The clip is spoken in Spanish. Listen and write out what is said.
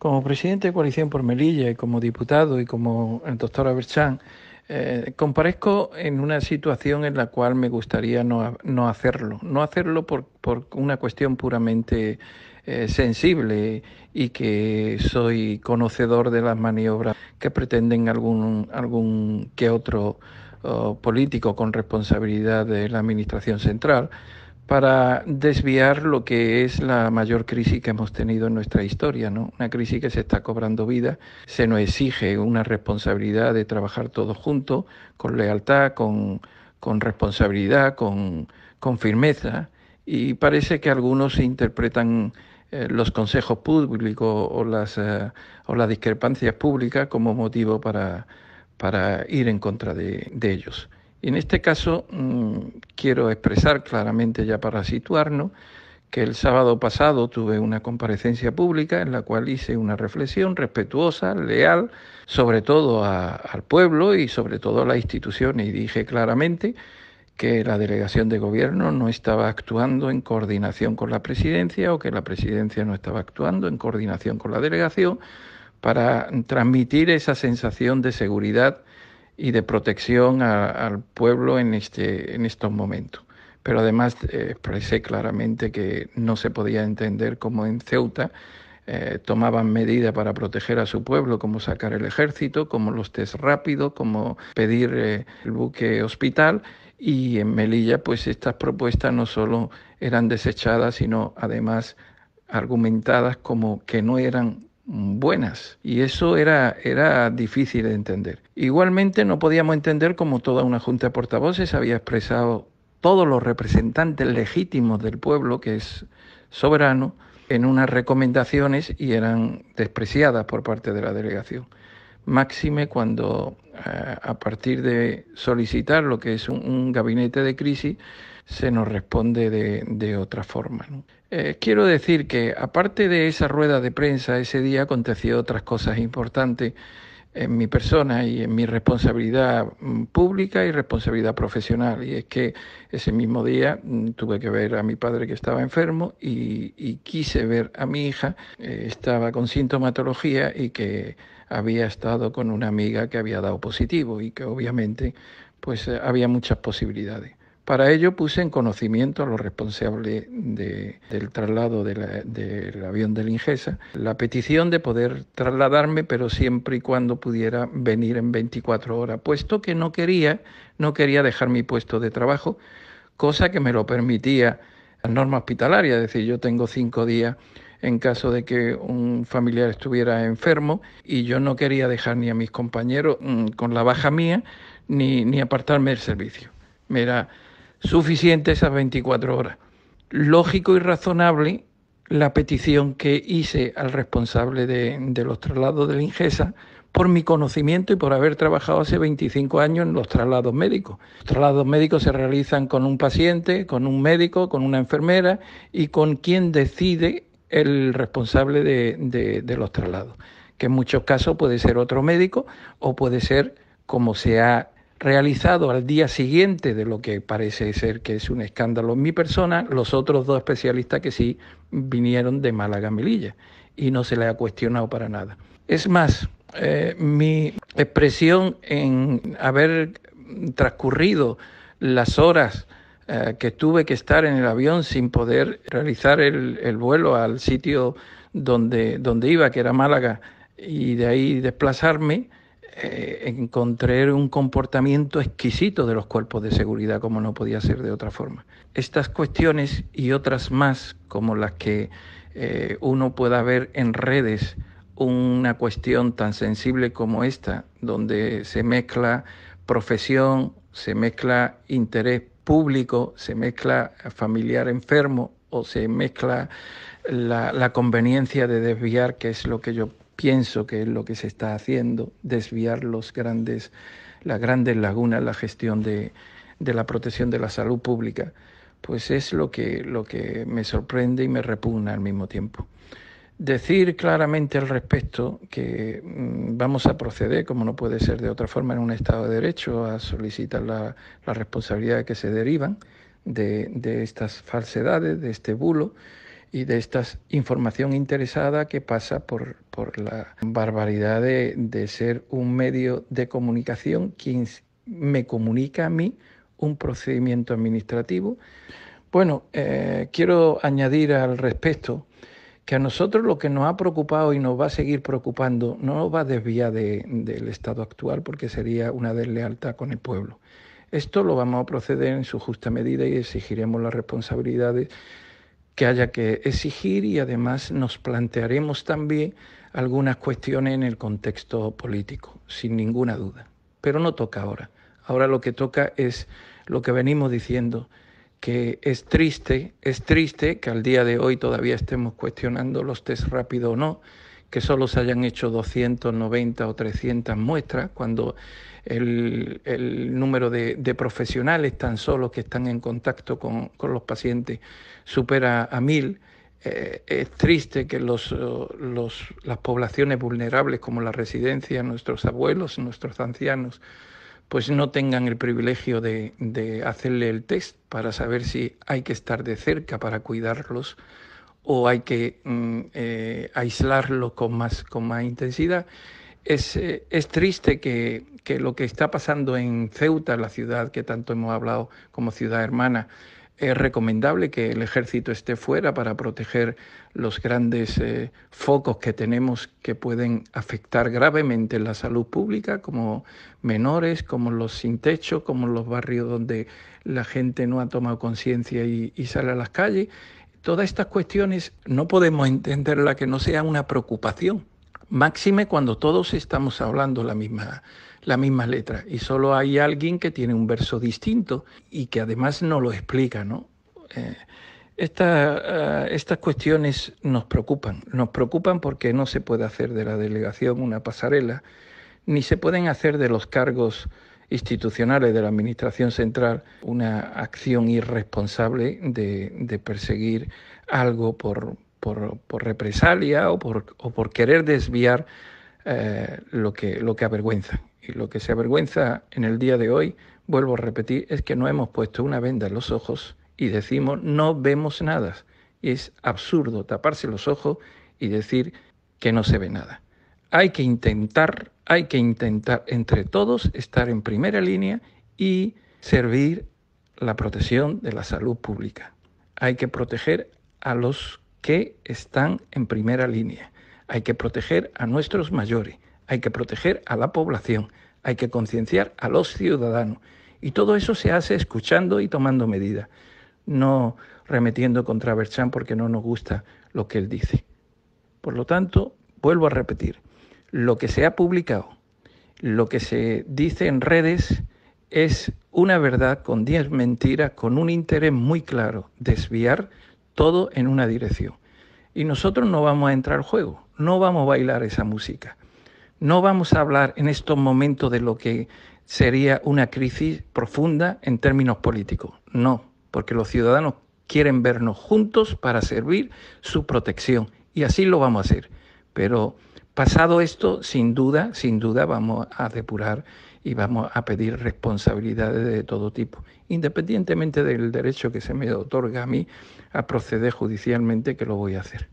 Como presidente de Coalición por Melilla y como diputado y como el doctor Aberchan, eh, comparezco en una situación en la cual me gustaría no, hacerlo. No hacerlo por, una cuestión puramente eh, sensible y que soy conocedor de las maniobras que pretenden algún, algún que otro oh, político con responsabilidad de la Administración Central para desviar lo que es la mayor crisis que hemos tenido en nuestra historia, ¿no? Una crisis que se está cobrando vida, se nos exige una responsabilidad de trabajar todos juntos, con lealtad, con, responsabilidad, con, firmeza, y parece que algunos interpretan eh, los consejos públicos o las, eh, o las discrepancias públicas como motivo para, ir en contra de ellos. En este caso, mm, quiero expresar claramente ya para situarnos que el sábado pasado tuve una comparecencia pública en la cual hice una reflexión respetuosa, leal, sobre todo al pueblo y sobre todo a las institución y dije claramente que la delegación de gobierno no estaba actuando en coordinación con la presidencia o que la presidencia no estaba actuando en coordinación con la delegación para transmitir esa sensación de seguridad y de protección al pueblo en, este, en estos momentos. Pero además eh, expresé claramente que no se podía entender cómo en Ceuta eh, tomaban medidas para proteger a su pueblo, como sacar el ejército, como los test rápidos, como pedir eh, el buque hospital. Y en Melilla, pues estas propuestas no solo eran desechadas, sino además argumentadas como que no eran buenas y eso era, era difícil de entender. Igualmente no podíamos entender cómo toda una junta de portavoces había expresado todos los representantes legítimos del pueblo, que es soberano, en unas recomendaciones y eran despreciadas por parte de la delegación. Máxime cuando eh, a partir de solicitar lo que es un gabinete de crisis, se nos responde de, otra forma. Eh, quiero decir que aparte de esa rueda de prensa, ese día aconteció otras cosas importantes en mi persona y en mi responsabilidad mm, pública y responsabilidad profesional. Y es que ese mismo día mm, tuve que ver a mi padre que estaba enfermo y, quise ver a mi hija, eh, estaba con sintomatología y que había estado con una amiga que había dado positivo y que obviamente pues eh, había muchas posibilidades. Para ello puse en conocimiento a los responsables del traslado del avión de lingesa la petición de poder trasladarme, pero siempre y cuando pudiera venir en 24 horas, puesto que no quería, no quería dejar mi puesto de trabajo, cosa que me lo permitía la norma hospitalaria, es decir, yo tengo cinco días en caso de que un familiar estuviera enfermo y yo no quería dejar ni a mis compañeros mm, con la baja mía ni, ni apartarme del servicio suficiente esas 24 horas. Lógico y razonable la petición que hice al responsable de, los traslados de la ingesa por mi conocimiento y por haber trabajado hace 25 años en los traslados médicos. Los traslados médicos se realizan con un paciente, con un médico, con una enfermera y con quien decide el responsable de, de los traslados, que en muchos casos puede ser otro médico o puede ser, como se ha realizado al día siguiente de lo que parece ser que es un escándalo en mi persona, los otros dos especialistas que sí vinieron de Málaga Melilla y no se le ha cuestionado para nada. Es más, eh, mi expresión en haber transcurrido las horas eh, que tuve que estar en el avión sin poder realizar el, el vuelo al sitio donde, donde iba, que era Málaga, y de ahí desplazarme, eh, encontrar un comportamiento exquisito de los cuerpos de seguridad, como no podía ser de otra forma. Estas cuestiones y otras más, como las que eh, uno pueda ver en redes, una cuestión tan sensible como esta, donde se mezcla profesión, se mezcla interés público, se mezcla familiar enfermo o se mezcla la, la conveniencia de desviar, que es lo que yo pienso que es lo que se está haciendo, desviar los grandes, las grandes lagunas, la gestión de, de la protección de la salud pública, pues es lo que, lo que me sorprende y me repugna al mismo tiempo. Decir claramente al respecto que mm, vamos a proceder, como no puede ser de otra forma, en un Estado de Derecho, a solicitar la, la responsabilidad que se derivan de, de estas falsedades, de este bulo, y de esta información interesada que pasa por, por la barbaridad de, ser un medio de comunicación quien me comunica a mí un procedimiento administrativo. Bueno, eh, quiero añadir al respecto que a nosotros lo que nos ha preocupado y nos va a seguir preocupando no nos va a desviar del estado actual porque sería una deslealtad con el pueblo. Esto lo vamos a proceder en su justa medida y exigiremos las responsabilidades que haya que exigir y además nos plantearemos también algunas cuestiones en el contexto político, sin ninguna duda. Pero no toca ahora. Ahora lo que toca es lo que venimos diciendo, que es triste, es triste que al día de hoy todavía estemos cuestionando los test rápido o no, que solo se hayan hecho 290 o 300 muestras, cuando el, el número de, profesionales tan solo que están en contacto con, los pacientes supera a mil. Eh, es triste que los, los, las poblaciones vulnerables como la residencia, nuestros abuelos, nuestros ancianos, pues no tengan el privilegio de, de hacerle el test para saber si hay que estar de cerca para cuidarlos o hay que mm, eh, aislarlo con más, con más intensidad. Es, eh, triste que, lo que está pasando en Ceuta, la ciudad que tanto hemos hablado como ciudad hermana, es recomendable que el ejército esté fuera para proteger los grandes eh, focos que tenemos que pueden afectar gravemente la salud pública, como menores, como los sin techo, como los barrios donde la gente no ha tomado conciencia y sale a las calles. Todas estas cuestiones no podemos entenderla que no sea una preocupación, máxime cuando todos estamos hablando la misma, la letra y solo hay alguien que tiene un verso distinto y que además no lo explica, ¿no? Eh, eh, estas cuestiones nos preocupan, nos preocupan porque no se puede hacer de la delegación una pasarela, ni se pueden hacer de los cargos institucionales de la Administración Central una acción irresponsable de, perseguir algo por, represalia o por, querer desviar eh, lo, que, lo que avergüenza. Y lo que se avergüenza en el día de hoy, vuelvo a repetir, es que no hemos puesto una venda en los ojos y decimos no vemos nada. Y es absurdo taparse los ojos y decir que no se ve nada hay que intentar, hay que intentar entre todos estar en primera línea y servir la protección de la salud pública. Hay que proteger a los que están en primera línea. Hay que proteger a nuestros mayores. Hay que proteger a la población. Hay que concienciar a los ciudadanos. Y todo eso se hace escuchando y tomando medidas, no remetiendo contra Bertrand porque no nos gusta lo que él dice. Por lo tanto, vuelvo a repetir, lo que se ha publicado, lo que se dice en redes es una verdad con diez mentiras, con un interés muy claro, desviar todo en una dirección. Y nosotros no vamos a entrar al juego, no vamos a bailar esa música, no vamos a hablar en estos momentos de lo que sería una crisis profunda en términos políticos, no, porque los ciudadanos quieren vernos juntos para servir su protección y así lo vamos a hacer. Pero Pasado esto, sin duda, sin duda vamos a depurar y vamos a pedir responsabilidades de todo tipo, independientemente del derecho que se me otorga a mí a proceder judicialmente, que lo voy a hacer.